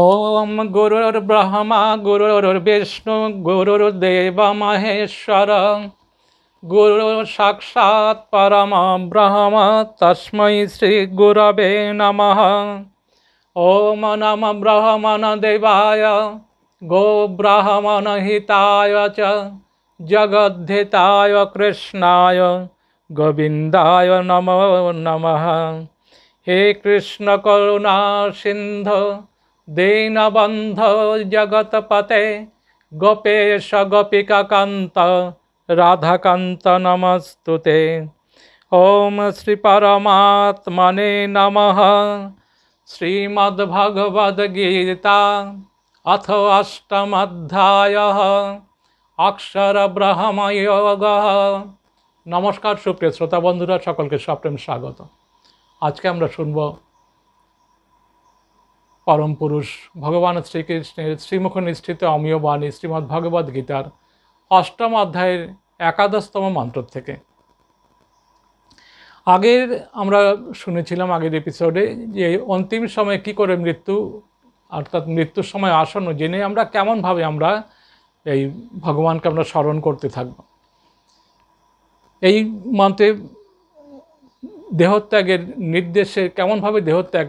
ॐ गुरुर्ब्रह्मा गुरुर्विष्णु गुरु साक्षात् परम ब्रह्म तस्मै गुरव नमः ओम नम ब्रह्मण देवाय हिताय च जगद्धिताय कृष्णाय गोविंदाय नमो नमः हे कृष्ण करुणा सिंधु দীনবন্ধ জগৎপতে গোপেশ গোপিকাকান্ত রাধাকান্ত নমস্তুতে ওম শ্রী পরমাত্মনে নম শ্রীমদ্ভগবদ্গীতা অথ অষ্টমধ্যায় অক্ষর ব্রহ্ময়োগ নমস্কার সুপ্রিয় শ্রোতা বন্ধুরা সকলকে সপ্রেম স্বাগত আজকে আমরা শুনবো পরম পুরুষ ভগবান শ্রীকৃষ্ণের শ্রীমুখ নিষ্ঠিত অমীয় বাণী শ্রীমদ্ ভগবদ গীতার অষ্টম অধ্যায়ের একাদশতম মন্ত্র থেকে আগের আমরা শুনেছিলাম আগের এপিসোডে যে অন্তিম সময়ে কি করে মৃত্যু অর্থাৎ মৃত্যুর সময় আসন্ন জেনে আমরা কেমনভাবে আমরা এই ভগবানকে আমরা স্মরণ করতে থাকব এই মন্ত্রে দেহত্যাগের নির্দেশে কেমনভাবে দেহত্যাগ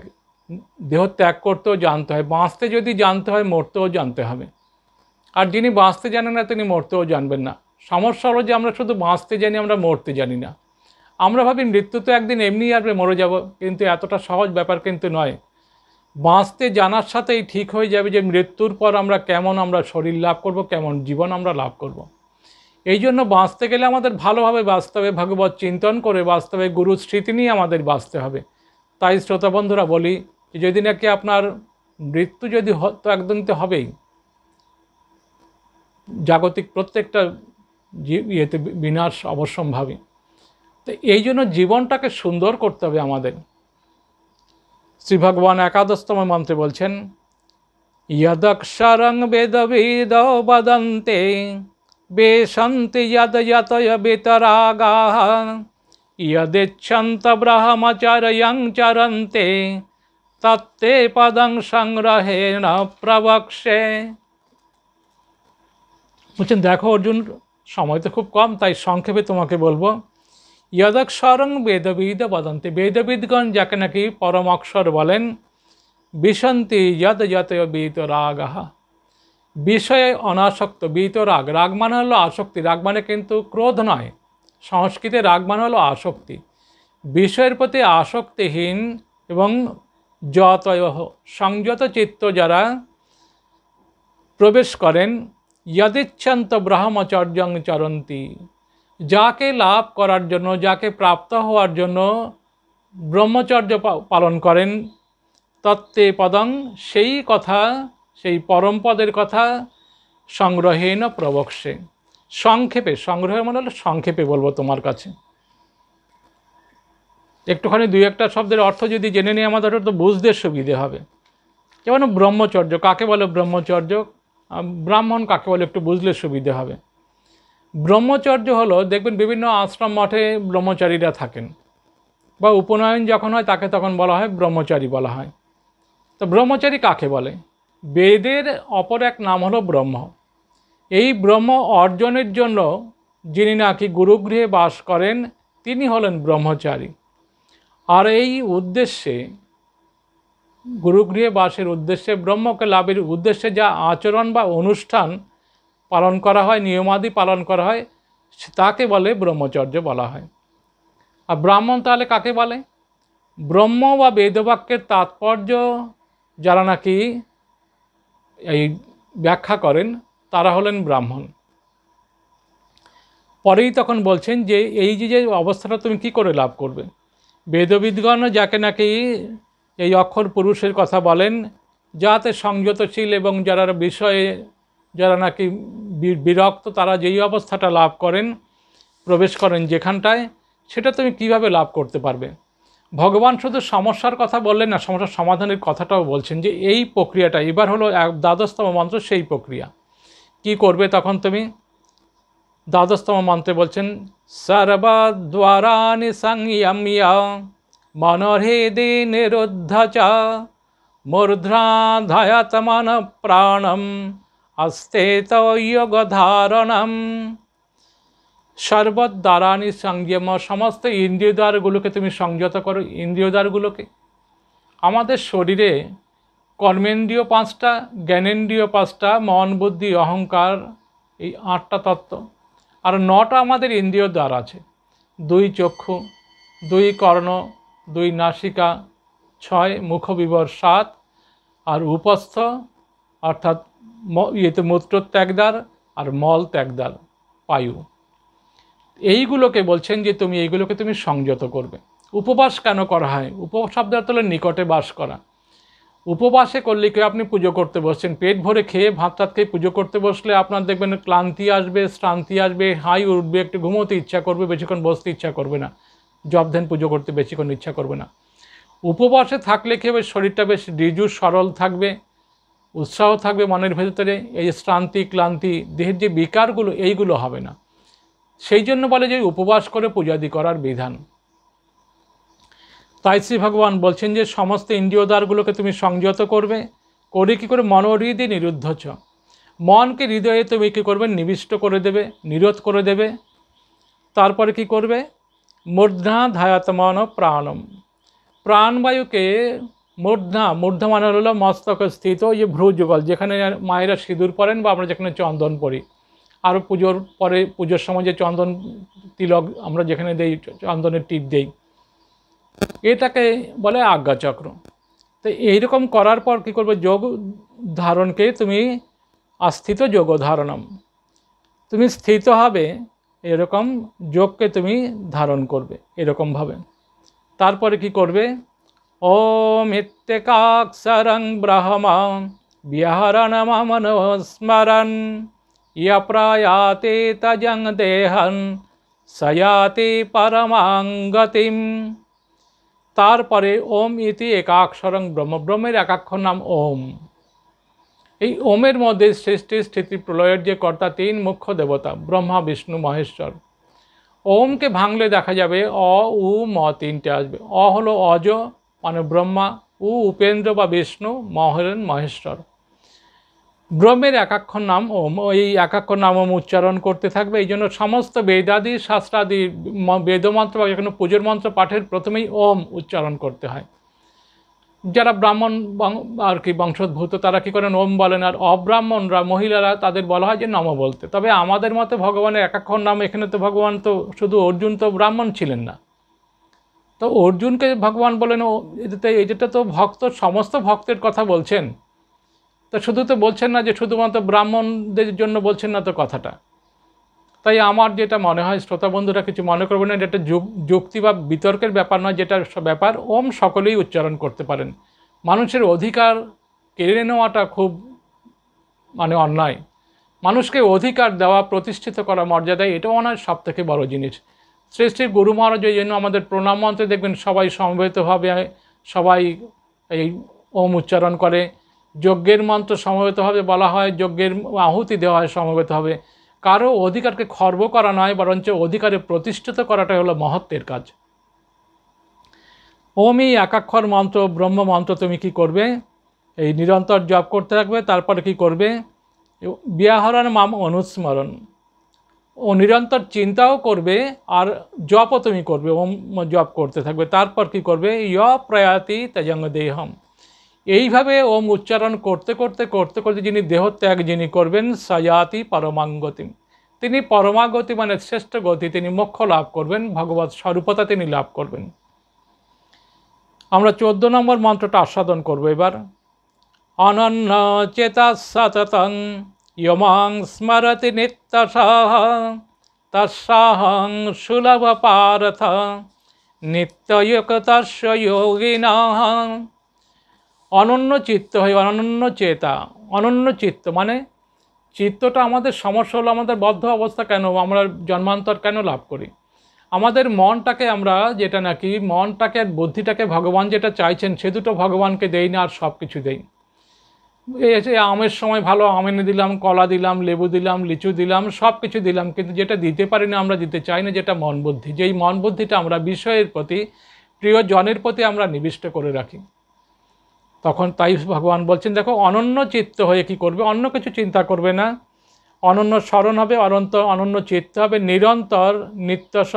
দেহ ত্যাগ করতেও জানতে হয় বাঁচতে যদি জানতে হয় মরতেও জানতে হবে আর যিনি বাঁচতে জানেন না তিনি মরতেও জানবেন না সমস্যা হলো যে আমরা শুধু বাঁচতে জানি আমরা মরতে জানি না আমরা ভাবি মৃত্যু তো একদিন এমনি আসবে মরে যাব কিন্তু এতটা সহজ ব্যাপার কিন্তু নয় বাঁচতে জানার সাথেই ঠিক হয়ে যাবে যে মৃত্যুর পর আমরা কেমন আমরা শরীর লাভ করব কেমন জীবন আমরা লাভ করব। এই জন্য বাঁচতে গেলে আমাদের ভালোভাবে বাঁচতে হবে চিন্তন করে বাঁচতে হবে গুরুর স্মৃতি নিয়ে আমাদের বাঁচতে হবে তাই শ্রোতা বন্ধুরা বলি যদি নাকি আপনার মৃত্যু যদি তো একদম তো হবেই জাগতিক প্রত্যেকটা ইয়েতে বিনাশ অবশ্যম্ভাবী তো এই জন্য জীবনটাকে সুন্দর করতে হবে আমাদের শ্রী ভগবান একাদশতম মন্ত্রে বলছেন ইয়দক্ষরং বেদ বেদ বদন্তে বেশন্তি যদ যত বেতরাগা यदिच्छन्तब्रह्मचर्यं চরন্তে তত্তে পদং সংগ্রহেণ প্রবক্ষে বলছেন দেখো অর্জুন সময় তো খুব কম তাই সংক্ষেপে তোমাকে বলবো ইয়দক্ষরং বেদবিদ বদন্তি বেদবিদগণ যাকে নাকি পরম অক্ষর বলেন বিশন্তি যত যত বিত রাগ বিষয়ে অনাসক্ত বিত রাগ রাগ মানে হলো আসক্তি রাগ মানে কিন্তু ক্রোধ নয় সংস্কৃতে রাগমান হলো আসক্তি বিষয়ের প্রতি আসক্তিহীন এবং যত সংযত চিত্ত যারা প্রবেশ করেন যদিচ্ছান্ত ব্রহ্মচর্যং চরন্তি যাকে লাভ করার জন্য যাকে প্রাপ্ত হওয়ার জন্য ব্রহ্মচর্য পালন করেন তত্ত্বে পদং সেই কথা সেই পরমপদের কথা সংগ্রহেণ প্রবক্সে সংক্ষেপে সংগ্রহ মনে হলো সংক্ষেপে বলবো তোমার কাছে একটুখানি দুই একটা শব্দের অর্থ যদি জেনে নিই আমাদের তো বুঝতে সুবিধে হবে যেমন ব্রহ্মচর্য কাকে বলে ব্রহ্মচর্য ব্রাহ্মণ কাকে বলে একটু বুঝলে সুবিধে হবে ব্রহ্মচর্য হলো দেখবেন বিভিন্ন আশ্রম মঠে ব্রহ্মচারীরা থাকেন বা উপনয়ন যখন হয় তাকে তখন বলা হয় ব্রহ্মচারী বলা হয় তো ব্রহ্মচারী কাকে বলে বেদের অপর এক নাম হলো ব্রহ্ম এই ব্রহ্ম অর্জনের জন্য যিনি নাকি গুরুগৃহে বাস করেন তিনি হলেন ব্রহ্মচারী আর এই উদ্দেশ্যে গুরুগৃহে বাসের উদ্দেশ্যে ব্রহ্মকে লাভের উদ্দেশ্যে যা আচরণ বা অনুষ্ঠান পালন করা হয় নিয়মাদি পালন করা হয় তাকে বলে ব্রহ্মচর্য বলা হয় আর ব্রাহ্মণ তাহলে কাকে বলে ব্রহ্ম বা বেদবাক্যের তাৎপর্য যারা নাকি এই ব্যাখ্যা করেন তারা হলেন ব্রাহ্মণ পরেই তখন বলছেন যে এই যে যে অবস্থাটা তুমি কি করে লাভ করবে বেদবিদগণ যাকে নাকি এই অক্ষর পুরুষের কথা বলেন যাতে সংযতশীল এবং যারা বিষয়ে যারা নাকি বিরক্ত তারা যেই অবস্থাটা লাভ করেন প্রবেশ করেন যেখানটায় সেটা তুমি কিভাবে লাভ করতে পারবে ভগবান শুধু সমস্যার কথা বললেন না সমস্যার সমাধানের কথাটাও বলছেন যে এই প্রক্রিয়াটা এবার হলো দ্বাদশতম মন্ত্র সেই প্রক্রিয়া কি করবে তখন তুমি দ্বাদশতম মন্ত্রে বলছেন সর্বদ্বারানি সংয়মিয়া মনোহৃদি নিরুদ্ধ চ মূর্ধ্রাধয়তমন প্রাণম আস্তে ধারণম সর্বদ্বারানি সংযম সমস্ত ইন্দ্রিয়দ্বারগুলোকে তুমি সংযত করো ইন্দ্রিয়দ্বারগুলোকে আমাদের শরীরে কর্মেন্দ্রীয় পাঁচটা জ্ঞানেন্দ্রীয় পাঁচটা মন বুদ্ধি অহংকার এই আটটা তত্ত্ব আর নটা আমাদের ইন্দ্রিয় দ্বার আছে দুই চক্ষু দুই কর্ণ দুই নাসিকা ছয় মুখবিবর সাত আর উপস্থ অর্থাৎ ইয়েতে মূত্র ত্যাগদার আর মল ত্যাগদার পায়ু এইগুলোকে বলছেন যে তুমি এইগুলোকে তুমি সংযত করবে উপবাস কেন করা হয় শব্দ তোলে নিকটে বাস করা উপবাসে করলে কেউ আপনি পুজো করতে বসছেন পেট ভরে খেয়ে ভাত টাত খেয়ে পুজো করতে বসলে আপনার দেখবেন ক্লান্তি আসবে শ্রান্তি আসবে হাই উঠবে একটু ঘুমোতে ইচ্ছা করবে বেশিক্ষণ বসতে ইচ্ছা করবে না ধ্যান পুজো করতে বেশিক্ষণ ইচ্ছা করবে না উপবাসে থাকলে কি হবে শরীরটা বেশ রিজু সরল থাকবে উৎসাহ থাকবে মনের ভেতরে এই শ্রান্তি ক্লান্তি দেহের যে বিকারগুলো এইগুলো হবে না সেই জন্য বলে যে উপবাস করে পূজাদি করার বিধান তাই শ্রী ভগবান বলছেন যে সমস্ত দ্বারগুলোকে তুমি সংযত করবে করে কী করে নিরুদ্ধ চ মনকে হৃদয়ে তুমি কী করবে নিবিষ্ট করে দেবে নিরোধ করে দেবে তারপরে কি করবে মূর্ধা ধায়াতমান প্রাণম প্রাণবায়ুকে মূর্ধা মূর্ধা মানে হলো মস্তকে স্থিত যে ভ্রুযুগল যেখানে মায়েরা সিঁদুর পরেন বা আমরা যেখানে চন্দন পরি আরও পুজোর পরে পুজোর সময় যে চন্দন তিলক আমরা যেখানে দেই চন্দনের টিপ দেই এটাকে বলে আজ্ঞাচক্র তো এইরকম করার পর কি করবে যোগ ধারণকে তুমি আস্থিত যোগ ধারণম তুমি স্থিত হবে এরকম যোগকে তুমি ধারণ করবে এরকমভাবে তারপরে কি করবে ও মিত্যেকাক্ষরং ব্রহ্মা বিহরণ মন স্মরণ ইয় প্রয়াতে তজং দেহন সয়াতে পরমাঙ্গতিম তারপরে ওম ইতি একাক্ষরং ব্রহ্ম ব্রহ্মের একাক্ষর নাম ওম এই ওমের মধ্যে সৃষ্টি স্থিতি প্রলয়ের যে কর্তা তিন মুখ্য দেবতা ব্রহ্মা বিষ্ণু মহেশ্বর ওমকে ভাঙলে দেখা যাবে অ উ ম তিনটে আসবে অ হলো অজ মানে ব্রহ্মা উ উপেন্দ্র বা বিষ্ণু মহরেন মহেশ্বর ব্রহ্মের একাক্ষর নাম ওম এই একাক্ষর নাম ওম উচ্চারণ করতে থাকবে এই জন্য সমস্ত বেদাদি শাস্ত্রাদি বেদমন্ত্র বা কোনো পুজোর মন্ত্র পাঠের প্রথমেই ওম উচ্চারণ করতে হয় যারা ব্রাহ্মণ আর কি বংশোদ্ভূত তারা কী করেন ওম বলেন আর অব্রাহ্মণরা মহিলারা তাদের বলা হয় যে নম বলতে তবে আমাদের মতে ভগবানের একাক্ষর নাম এখানে তো ভগবান তো শুধু অর্জুন তো ব্রাহ্মণ ছিলেন না তো অর্জুনকে ভগবান বলেন এটাতে এটা তো ভক্ত সমস্ত ভক্তের কথা বলছেন তো শুধু তো বলছেন না যে শুধুমাত্র ব্রাহ্মণদের জন্য বলছেন না তো কথাটা তাই আমার যেটা মনে হয় শ্রোতা বন্ধুরা কিছু মনে করবেন না এটা যুক্তি বা বিতর্কের ব্যাপার নয় যেটা ব্যাপার ওম সকলেই উচ্চারণ করতে পারেন মানুষের অধিকার কেড়ে নেওয়াটা খুব মানে অন্যায় মানুষকে অধিকার দেওয়া প্রতিষ্ঠিত করা মর্যাদা এটাও সব থেকে বড়ো জিনিস শ্রী শ্রী গুরু মহারাজের জন্য আমাদের প্রণাম মন্ত্রে দেখবেন সবাই সমবেতভাবে সবাই এই ওম উচ্চারণ করে যজ্ঞের মন্ত্র সমবেতভাবে বলা হয় যজ্ঞের আহুতি দেওয়া হয় সমবেতভাবে কারো অধিকারকে খর্ব করা নয় বরঞ্চ অধিকারে প্রতিষ্ঠিত করাটাই হলো মহত্বের কাজ ওমি একাক্ষর মন্ত্র ব্রহ্ম মন্ত্র তুমি কি করবে এই নিরন্তর জপ করতে থাকবে তারপরে কি করবে বিয়াহরণ মাম অনুস্মরণ ও নিরন্তর চিন্তাও করবে আর জপও তুমি করবে ওম জপ করতে থাকবে তারপর কি করবে ইয় প্রয়াতি তেজঙ্গ দেহম এইভাবে ওম উচ্চারণ করতে করতে করতে করতে যিনি দেহত্যাগ যিনি করবেন সয়াতি পরমাঙ্গতিম তিনি পরমাগতি মানে শ্রেষ্ঠ গতি তিনি মোক্ষ লাভ করবেন ভগবত স্বরূপতা তিনি লাভ করবেন আমরা চোদ্দ নম্বর মন্ত্রটা আস্বাদন করব এবার অনন্য চেতা সততং ইয়মাং স্মরতি নিত্যসাহ তৎসাহং সুলভ পারথ নিত্যযুক্তস্য অনন্য চিত্ত হয় অনন্য চেতা অনন্য চিত্ত মানে চিত্তটা আমাদের সমস্যা হলো আমাদের বদ্ধ অবস্থা কেন আমরা জন্মান্তর কেন লাভ করি আমাদের মনটাকে আমরা যেটা নাকি মনটাকে আর বুদ্ধিটাকে ভগবান যেটা চাইছেন সে দুটো ভগবানকে দেই না আর সব কিছু দেই এই আমের সময় ভালো আম এনে দিলাম কলা দিলাম লেবু দিলাম লিচু দিলাম সব কিছু দিলাম কিন্তু যেটা দিতে পারি না আমরা দিতে চাই না যেটা মন বুদ্ধি যেই মন বুদ্ধিটা আমরা বিষয়ের প্রতি প্রিয়জনের প্রতি আমরা নিবিষ্ট করে রাখি তখন তাই ভগবান বলছেন দেখো অনন্য চিত্ত হয়ে কি করবে অন্য কিছু চিন্তা করবে না অনন্য স্মরণ হবে অনন্ত অনন্য চিত্ত হবে নিরন্তর নিত্যস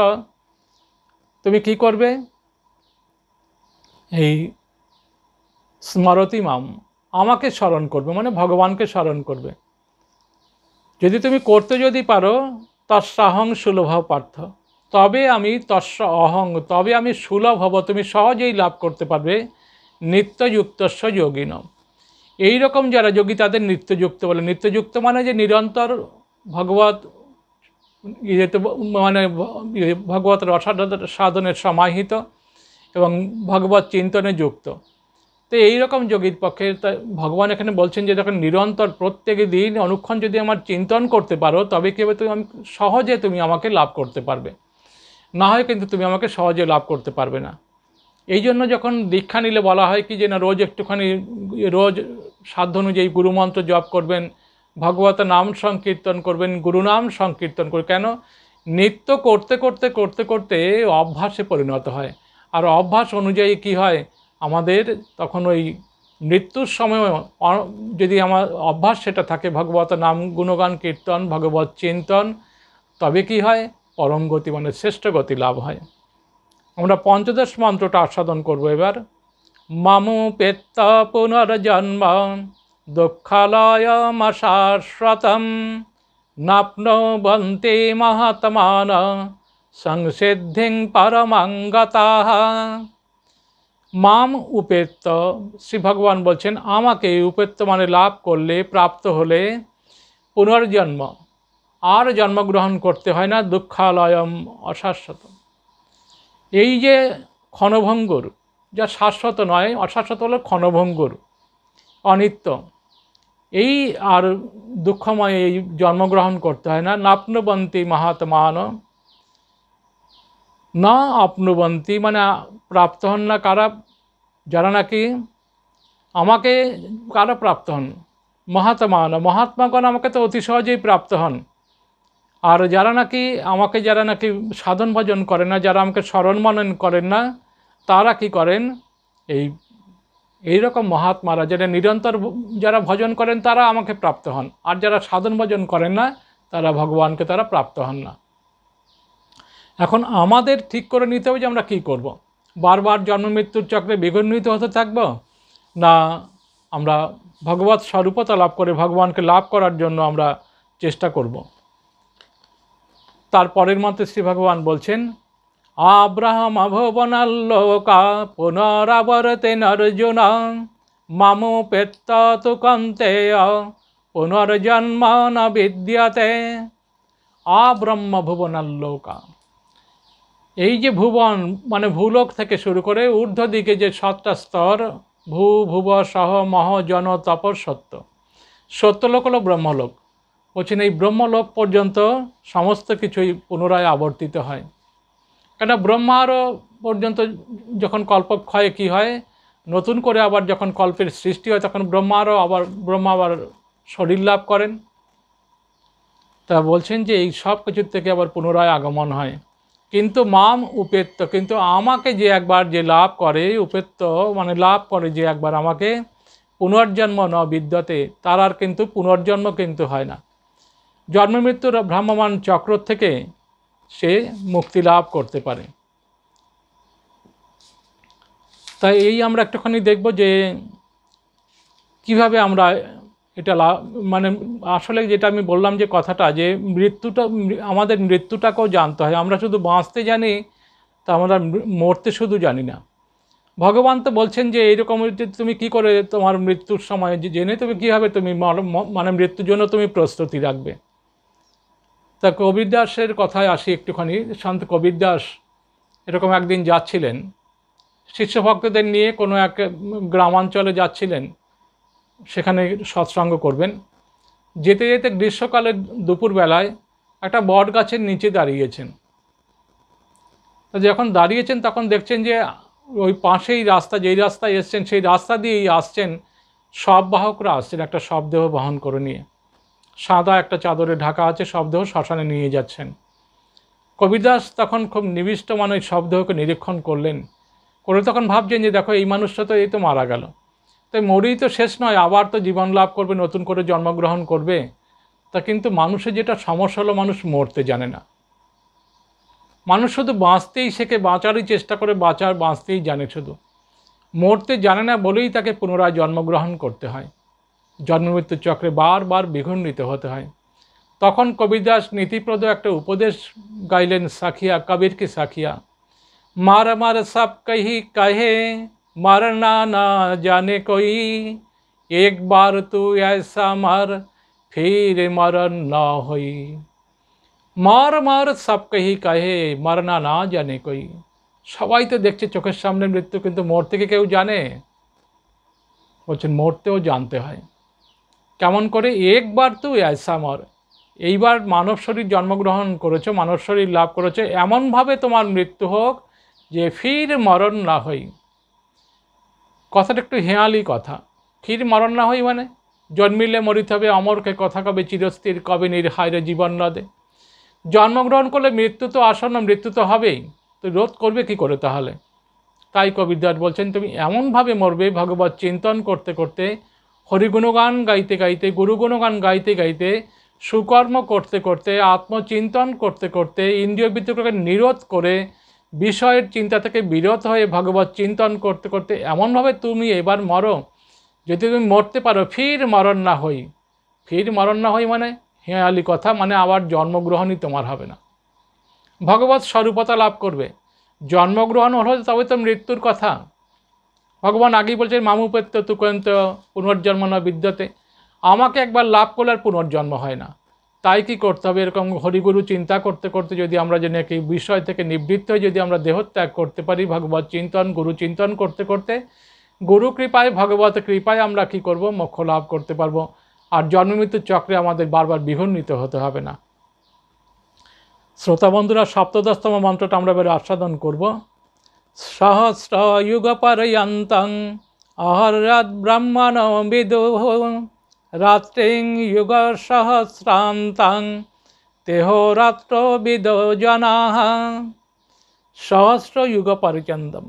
তুমি কি করবে এই স্মরতি মাম আমাকে স্মরণ করবে মানে ভগবানকে স্মরণ করবে যদি তুমি করতে যদি পারো তৎসাহং সুলভ পার্থ তবে আমি তৎস অহং তবে আমি সুলভ হব তুমি সহজেই লাভ করতে পারবে যোগী যোগিনম এই রকম যারা যোগী তাদের নিত্যযুক্ত বলে নিত্যযুক্ত মানে যে নিরন্তর ভগবত ইয়েতে মানে ইয়ে ভগবত সাধনের সমাহিত এবং ভগবত চিন্তনে যুক্ত তো এই রকম যোগীর পক্ষে ভগবান এখানে বলছেন যে যখন নিরন্তর প্রত্যেক দিন অনুক্ষণ যদি আমার চিন্তন করতে পারো তবে কী হবে তুমি সহজে তুমি আমাকে লাভ করতে পারবে না হয় কিন্তু তুমি আমাকে সহজে লাভ করতে পারবে না এই জন্য যখন দীক্ষা নিলে বলা হয় কি যে না রোজ একটুখানি রোজ সাধ্য অনুযায়ী গুরুমন্ত্র জপ করবেন ভগবত নাম সংকীর্তন করবেন গুরুনাম সংকীর্তন করবেন কেন নিত্য করতে করতে করতে করতে অভ্যাসে পরিণত হয় আর অভ্যাস অনুযায়ী কি হয় আমাদের তখন ওই মৃত্যুর সময় যদি আমার অভ্যাস সেটা থাকে ভগবত নাম গুণগান কীর্তন ভগবত চিন্তন তবে কি হয় পরম গতি মানে শ্রেষ্ঠ গতি লাভ হয় আমরা পঞ্চদশ মন্ত্রটা আস্বাদন করব এবার মামু পেত্তা পুনর্জন্ম শাশ্বতম নাপ্নবন্তে মহাত্মান সংসিদ্ধিং পরমাঙ্গতা মাম উপেত্ত শ্রী ভগবান বলছেন আমাকে উপেত্ত মানে লাভ করলে প্রাপ্ত হলে পুনর্জন্ম আর জন্মগ্রহণ করতে হয় না দুঃখালয়ম অশাশ্বতম এই যে ক্ষণভঙ্গর যা শাশ্বত নয় অশাশ্বত হলো ক্ষণভঙ্গর অনিত্য এই আর দুঃখময় এই জন্মগ্রহণ করতে হয় না নাপ্নবন্তী মহাত্মান না আপনবন্তী মানে প্রাপ্ত হন না কারা যারা নাকি আমাকে কারা প্রাপ্ত হন মহাত্মান মহাত্মাগণ আমাকে তো অতি সহজেই প্রাপ্ত হন আর যারা নাকি আমাকে যারা নাকি সাধন ভজন করে না যারা আমাকে স্মরণ মনন করেন না তারা কি করেন এই এই রকম মহাত্মারা যারা নিরন্তর যারা ভজন করেন তারা আমাকে প্রাপ্ত হন আর যারা সাধন ভজন করেন না তারা ভগবানকে তারা প্রাপ্ত হন না এখন আমাদের ঠিক করে নিতে হবে যে আমরা কী করব। বারবার জন্ম মৃত্যুর চক্রে বিঘ্নিত হতে থাকব না আমরা ভগবত স্বরূপতা লাভ করে ভগবানকে লাভ করার জন্য আমরা চেষ্টা করবো তারপরের মতে শ্রী ভগবান বলছেন আব্রাহাম ভুবনাল্লোকা পুনরাবরতে নর্জুন মাম পেত্তাত কন্তে পুনর্জন্ম ন আব্রহ্ম ভুবনাল্লোকা এই যে ভুবন মানে ভূলোক থেকে শুরু করে ঊর্ধ্ব দিকে যে সাতটা স্তর ভূ ভুব সহ মহ জন তপর সত্য সত্যলোক হলো ব্রহ্মলোক কঠিন এই ব্রহ্মলোক পর্যন্ত সমস্ত কিছুই পুনরায় আবর্তিত হয় কেন ব্রহ্মারও পর্যন্ত যখন কল্পক্ষয়ে কি হয় নতুন করে আবার যখন কল্পের সৃষ্টি হয় তখন ব্রহ্মারও আবার ব্রহ্মা আবার শরীর লাভ করেন তা বলছেন যে এই সব কিছুর থেকে আবার পুনরায় আগমন হয় কিন্তু মাম উপেত্ত কিন্তু আমাকে যে একবার যে লাভ করে উপেত্য মানে লাভ করে যে একবার আমাকে পুনর্জন্ম ন বিদ্যতে তার আর কিন্তু পুনর্জন্ম কিন্তু হয় না জন্মমৃত্যুর ভ্রাম্যমান চক্র থেকে সে মুক্তি লাভ করতে পারে তাই এই আমরা একটুখানি দেখব যে কিভাবে আমরা এটা মানে আসলে যেটা আমি বললাম যে কথাটা যে মৃত্যুটা আমাদের মৃত্যুটাকেও জানতে হয় আমরা শুধু বাঁচতে জানি তা আমরা মরতে শুধু জানি না ভগবান তো বলছেন যে এইরকম তুমি কি করে তোমার মৃত্যুর সময় জেনে তুমি কীভাবে তুমি মানে মৃত্যুর জন্য তুমি প্রস্তুতি রাখবে তা কবির দাসের কথায় আসি একটুখানি সন্ত কবির দাস এরকম একদিন যাচ্ছিলেন শিষ্যভক্তদের নিয়ে কোনো এক গ্রামাঞ্চলে যাচ্ছিলেন সেখানে সৎসঙ্গ করবেন যেতে যেতে গ্রীষ্মকালে দুপুরবেলায় একটা বট গাছের নিচে দাঁড়িয়েছেন তা যখন দাঁড়িয়েছেন তখন দেখছেন যে ওই পাশেই রাস্তা যেই রাস্তায় এসছেন সেই রাস্তা দিয়েই আসছেন সব বাহকরা আসছেন একটা শবদেহ বহন করে নিয়ে সাদা একটা চাদরে ঢাকা আছে শবদেহ শ্মশানে নিয়ে যাচ্ছেন কবিদাস তখন খুব নিবিষ্ট মানে শবদেহকে নিরীক্ষণ করলেন করে তখন ভাবছেন যে দেখো এই মানুষটা তো এই তো মারা গেল তাই মরেই তো শেষ নয় আবার তো জীবন লাভ করবে নতুন করে জন্মগ্রহণ করবে তা কিন্তু মানুষের যেটা সমস্যা হলো মানুষ মরতে জানে না মানুষ শুধু বাঁচতেই শেখে বাঁচারই চেষ্টা করে বাঁচার বাঁচতেই জানে শুধু মরতে জানে না বলেই তাকে পুনরায় জন্মগ্রহণ করতে হয় জন্মমৃত্যুর চক্রে বারবার বিঘণ্ডিত হতে হয় তখন কবিদাস নীতিপ্রদ একটা উপদেশ গাইলেন সাখিয়া কবিরকে সাখিয়া মার মার সাপ কহি কাহে মার না না জানে কই একবার তু এসা মার ফির মরণ না হই মার মার সাপ কহি কাহে মার না না জানে কই সবাই তো দেখছে চোখের সামনে মৃত্যু কিন্তু মরতে কি কেউ জানে বলছেন মরতেও জানতে হয় কেমন করে একবার তুই আইসামর এইবার মানব শরীর জন্মগ্রহণ করেছো মানব শরীর লাভ করেছো এমনভাবে তোমার মৃত্যু হোক যে ফির মরণ না হই কথাটা একটু হেঁয়ালি কথা ফির মরণ না হই মানে জন্মিলে মরিতে হবে অমরকে কথা কবে চিরস্থির কবে নির্হায়রে জীবন নদে জন্মগ্রহণ করলে মৃত্যু তো আসন্ন মৃত্যু তো হবেই তো রোধ করবে কি করে তাহলে তাই কবির দাস বলছেন তুমি এমনভাবে মরবে ভগবত চিন্তন করতে করতে হরিগুণগান গাইতে গাইতে গুরুগুণগান গাইতে গাইতে সুকর্ম করতে করতে আত্মচিন্তন করতে করতে ইন্দ্রিয় বিতর্ককে নিরোধ করে বিষয়ের চিন্তা থেকে বিরত হয়ে ভগবত চিন্তন করতে করতে এমনভাবে তুমি এবার মরো যদি তুমি মরতে পারো ফির মরণ না হই ফির মরণ না হই মানে হেঁয়ালি কথা মানে আবার জন্মগ্রহণই তোমার হবে না ভগবত স্বরূপতা লাভ করবে জন্মগ্রহণ হলে তবে তো মৃত্যুর কথা ভগবান আগেই বলছেন মামুপত্য তুকন্ত পুনর্জন্ম না বিদ্যতে আমাকে একবার লাভ করলে আর পুনর্জন্ম হয় না তাই কি করতে হবে এরকম হরিগুরু চিন্তা করতে করতে যদি আমরা যে নাকি বিষয় থেকে নিবৃত্ত হয়ে যদি আমরা দেহত্যাগ করতে পারি ভগবত চিন্তন গুরু চিন্তন করতে করতে গুরু কৃপায় ভগবত কৃপায় আমরা কি করব মোক্ষ লাভ করতে পারবো আর জন্মমৃত্যুর চক্রে আমাদের বারবার বিঘন্নিত হতে হবে না শ্রোতা বন্ধুরা সপ্তদশতম মন্ত্রটা আমরা এবার আস্বাদন করবো সহস্রযুগপরয়ন্তং অহরদ ব্রহ্মণ বিদু রাত্রিং যুগ সহস্রান্তং তেহরাত্র বিদো জনা সহস্র যুগ পর্যন্তম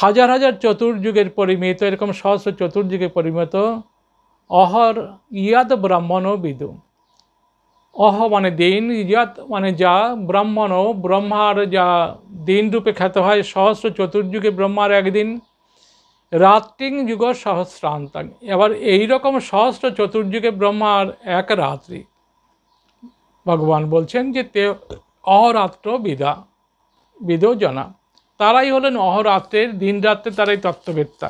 হাজার হাজার চতুর্যুগের পরিমিত এরকম সহস্র চতুর্যুগের পরিমিত অহর ইয়াদ ব্রাহ্মণ বিদু অহ মানে দিন ইয়াদ মানে যা ব্রাহ্মণ ব্রহ্মার যা দিনরূপে খ্যাত হয় সহস্র চতুর্যুগে ব্রহ্মার একদিন রাত্রিং যুগ সহস্রান্তাং এবার এই রকম সহস্র চতুর্যুগে ব্রহ্মার এক রাত্রি ভগবান বলছেন যে তে অহরাত্র বিদা জনা তারাই হলেন অহরাত্রের দিন রাত্রে তারাই তত্ত্ববেত্তা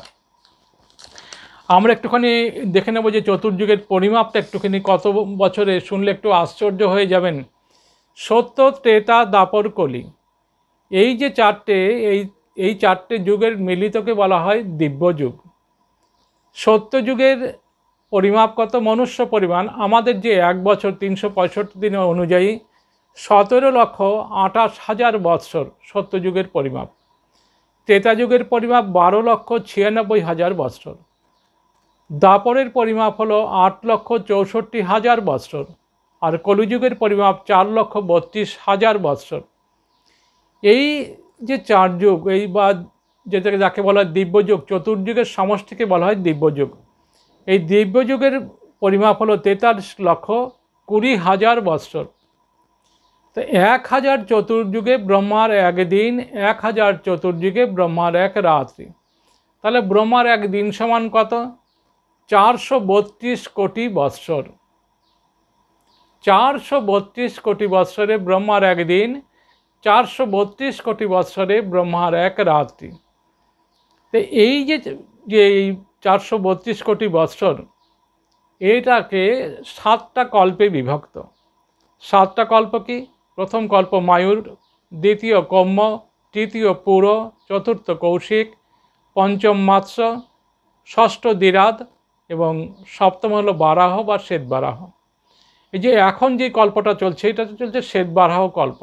আমরা একটুখানি দেখে নেব যে চতুর্যুগের পরিমাপটা একটুখানি কত বছরে শুনলে একটু আশ্চর্য হয়ে যাবেন সত্য ত্রেতা দাপর কলি এই যে চারটে এই এই চারটে যুগের মিলিতকে বলা হয় দিব্য যুগ সত্যযুগের পরিমাপগত মনুষ্য পরিমাণ আমাদের যে এক বছর তিনশো পঁয়ষট্টি দিন অনুযায়ী সতেরো লক্ষ আঠাশ হাজার বৎসর সত্যযুগের পরিমাপ যুগের পরিমাপ বারো লক্ষ ছিয়ানব্বই হাজার বৎসর দাপরের পরিমাপ হলো আট লক্ষ চৌষট্টি হাজার বৎসর আর কলিযুগের পরিমাপ চার লক্ষ বত্রিশ হাজার বৎসর এই যে চার যুগ এই বা যেটাকে যাকে বলা হয় দিব্যযুগ চতুর্যুগের সমষ্টিকে বলা হয় দিব্যযুগ এই দিব্যযুগের পরিমাপ হলো তেতাল্লিশ লক্ষ কুড়ি হাজার বৎসর তো এক হাজার চতুর্যুগে ব্রহ্মার একদিন এক হাজার চতুর্যুগে ব্রহ্মার এক রাত্রি তাহলে ব্রহ্মার এক দিন সমান কত চারশো বত্রিশ কোটি বৎসর চারশো বত্রিশ কোটি বৎসরে ব্রহ্মার একদিন দিন চারশো বত্রিশ কোটি বৎসরে ব্রহ্মার এক রাত্রি তো এই যে যে এই চারশো বত্রিশ কোটি বৎসর এটাকে সাতটা কল্পে বিভক্ত সাতটা কল্প কি প্রথম কল্প মায়ুর দ্বিতীয় কম্ম তৃতীয় পুর চতুর্থ কৌশিক পঞ্চম মাৎস ষষ্ঠ দিরাদ এবং সপ্তম হলো বারাহ বা শ্বেত বারাহ এই যে এখন যে কল্পটা চলছে এটা চলছে শ্বেত বারাহ কল্প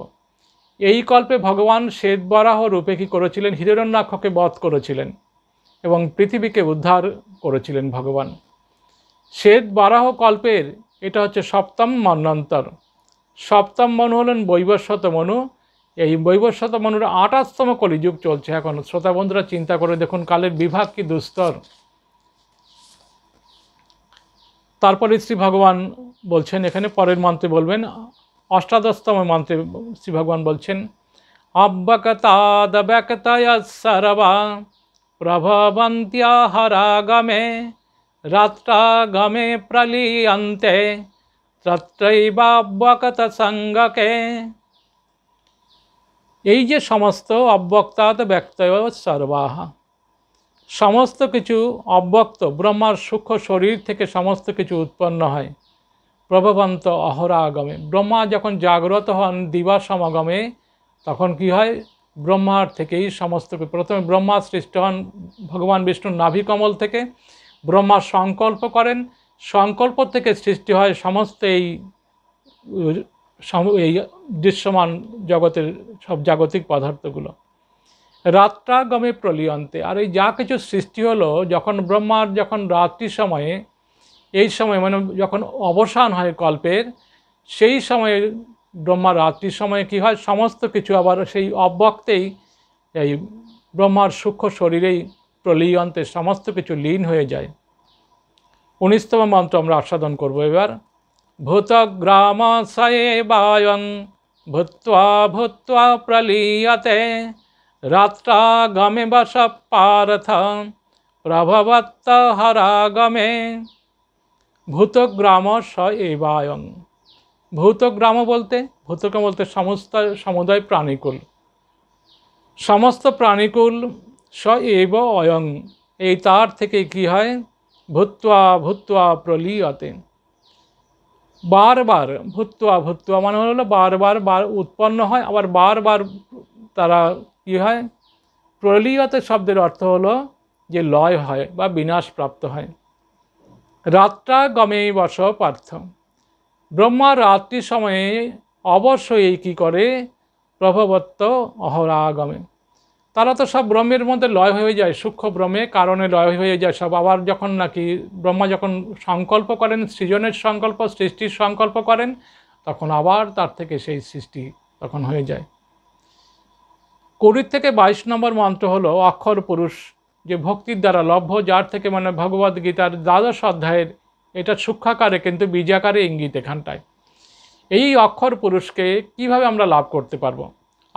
এই কল্পে ভগবান শ্বেতবরাহ রূপে কি করেছিলেন হিরণ্যাক্ষকে বধ করেছিলেন এবং পৃথিবীকে উদ্ধার করেছিলেন ভগবান শ্বেত বরাহ কল্পের এটা হচ্ছে সপ্তম মন্যন্তর সপ্তম মনু হলেন বৈবশ্যত মনু এই বৈবশত মনুর আঠাশতম কলিযুগ চলছে এখন শ্রোতা বন্ধুরা চিন্তা করে দেখুন কালের বিভাগ কি দুস্তর তারপরে শ্রী ভগবান বলছেন এখানে পরের মন্ত্রে বলবেন অষ্টাদশতম মন্ত্রে শ্রী ভগবান বলছেন অব্যকতাদব্যকতয় সর্বা প্রভবন্ত্যা রাত্রাগমে প্রলীয়ন্তে তত্রৈবাব্যকত সঙ্গকে এই যে সমস্ত অব্যক্তাত ব্যক্তয় সর্বাহ সমস্ত কিছু অব্যক্ত ব্রহ্মার সূক্ষ্ম শরীর থেকে সমস্ত কিছু উৎপন্ন হয় প্রভবন্ত অহরাগমে ব্রহ্মা যখন জাগ্রত হন দিবা সমাগমে তখন কি হয় ব্রহ্মার থেকেই সমস্ত প্রথমে ব্রহ্মা সৃষ্ট হন ভগবান বিষ্ণুর নাভিকমল থেকে ব্রহ্মা সংকল্প করেন সংকল্প থেকে সৃষ্টি হয় সমস্ত এই এই দৃশ্যমান জগতের সব জাগতিক পদার্থগুলো রাত্রাগমে প্রলিয়ন্তে আর এই যা কিছু সৃষ্টি হলো যখন ব্রহ্মার যখন রাত্রি সময়ে এই সময় মানে যখন অবসান হয় কল্পের সেই সময়ে ব্রহ্মা রাত্রির সময়ে কী হয় সমস্ত কিছু আবার সেই অব্যক্তেই এই ব্রহ্মার সূক্ষ্ম শরীরেই প্রলীয়ন্তে সমস্ত কিছু লীন হয়ে যায় উনিশতম মন্ত্র আমরা আস্বাদন করব এবার গ্রাম বায়ং ভূত্বা ভূত্বা প্রলীয়তে গমে বস পার্থ প্রভবত্ত গমে ভূতগ্রাম স এবায়ং ভূতগ্রাম বলতে ভূতগ্রাম বলতে সমস্ত সমুদায় প্রাণীকুল সমস্ত প্রাণীকুল স এব অয়ং এই তার থেকে কি হয় ভূত্বা ভূত্বা প্রলীয়তে বারবার ভূত্বা ভূত্বা মানে হলো বারবার বার উৎপন্ন হয় আবার বারবার তারা কী হয় প্রলীয়তে শব্দের অর্থ হলো যে লয় হয় বা বিনাশ প্রাপ্ত হয় রাত্রা গমে বস পার্থ ব্রহ্মা রাত্রি সময়ে অবশ্যই কী করে প্রভবত্ত অহরাগমে তারা তো সব ব্রহ্মের মধ্যে লয় হয়ে যায় সূক্ষ্ম ব্রহ্মে কারণে লয় হয়ে যায় সব আবার যখন নাকি ব্রহ্মা যখন সংকল্প করেন সৃজনের সংকল্প সৃষ্টির সংকল্প করেন তখন আবার তার থেকে সেই সৃষ্টি তখন হয়ে যায় কুড়ির থেকে বাইশ নম্বর মন্ত্র হলো অক্ষর পুরুষ যে ভক্তির দ্বারা লভ্য যার থেকে মানে ভগবদ্ গীতার দ্বাদশ অধ্যায়ের এটা সূক্ষাকারে কিন্তু বীজাকারে ইঙ্গিত এখানটায় এই অক্ষর পুরুষকে কিভাবে আমরা লাভ করতে পারবো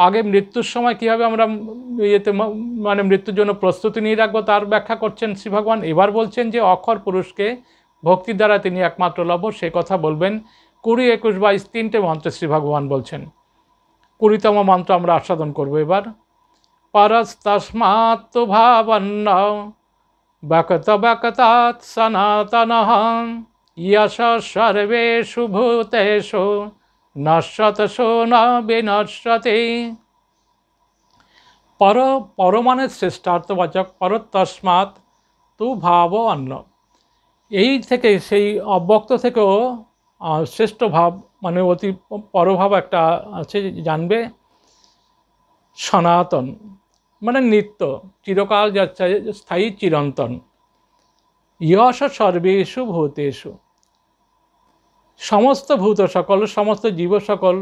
আগে মৃত্যুর সময় কিভাবে আমরা ইয়েতে মানে মৃত্যুর জন্য প্রস্তুতি নিয়ে রাখবো তার ব্যাখ্যা করছেন শ্রী ভগবান এবার বলছেন যে অক্ষর পুরুষকে ভক্তির দ্বারা তিনি একমাত্র লভ্য সে কথা বলবেন কুড়ি একুশ বাইশ তিনটে মন্ত্রে শ্রী ভগবান বলছেন কুড়িতম মন্ত্র আমরা আস্বাদন করবো এবার ভাবন্ন বকত भक्तभक्तात् সনাতন यश सर्वेषु भूतेषु নশ্বত শোন বিনশ্বতি পর পরমানের শ্রেষ্ঠার্থবাচক তস্মাৎ তু ভাব অন্ন এই থেকে সেই অব্যক্ত থেকেও শ্রেষ্ঠ ভাব মানে অতি পরভাব একটা আছে জানবে সনাতন মানে নিত্য চিরকাল যাচ্ছে স্থায়ী চিরন্তন ইহস সর্বেষু ভূতেষু সমস্ত ভূত সকল সমস্ত জীব সকল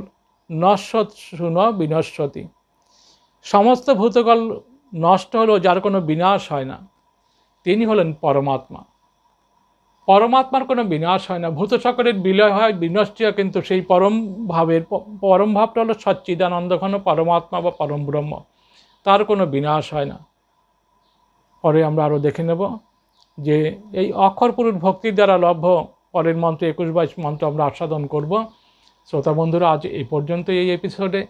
নশ্বত শূন্য বিনশ্বতি সমস্ত ভূতকল নষ্ট হলেও যার কোনো বিনাশ হয় না তিনি হলেন পরমাত্মা পরমাত্মার কোনো বিনাশ হয় না ভূত সকলের বিলয় হয় বিনষ্ট হয় কিন্তু সেই পরম ভাবের পরম ভাবটা হলো সচ্চিদানন্দ ঘন পরমাত্মা বা পরম ব্রহ্ম তার কোনো বিনাশ হয় না পরে আমরা আরও দেখে নেব যে এই অক্ষর পুরুষ ভক্তির দ্বারা লভ্য পরের মন্ত্র একুশ বাইশ মন্ত্র আমরা আস্বাদন করব শ্রোতা বন্ধুরা আজ এই পর্যন্ত এই এপিসোডে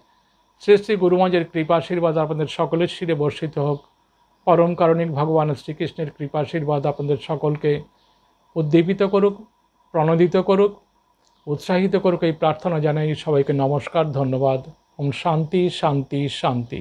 শ্রী শ্রী কৃপা কৃপাশীর্বাদ আপনাদের সকলের শিরে বর্ষিত হোক পরম কারণিক ভগবান শ্রীকৃষ্ণের কৃপাশীর্বাদ আপনাদের সকলকে উদ্দীপিত করুক প্রণোদিত করুক উৎসাহিত করুক এই প্রার্থনা জানাই সবাইকে নমস্কার ধন্যবাদ ওম শান্তি শান্তি শান্তি